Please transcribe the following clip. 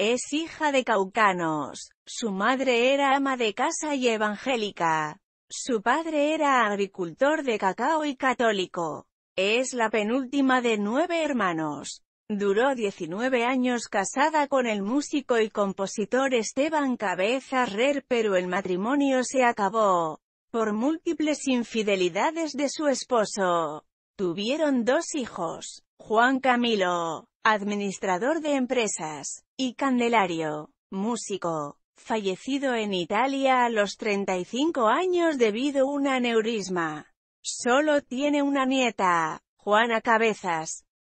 Es hija de caucanos. Su madre era ama de casa y evangélica. Su padre era agricultor de cacao y católico. Es la penúltima de nueve hermanos. Duró 19 años casada con el músico y compositor Esteban Cabeza Rer pero el matrimonio se acabó. Por múltiples infidelidades de su esposo. Tuvieron dos hijos, Juan Camilo, administrador de empresas, y Candelario, músico, fallecido en Italia a los 35 años debido a un aneurisma. Solo tiene una nieta, Juana Cabezas.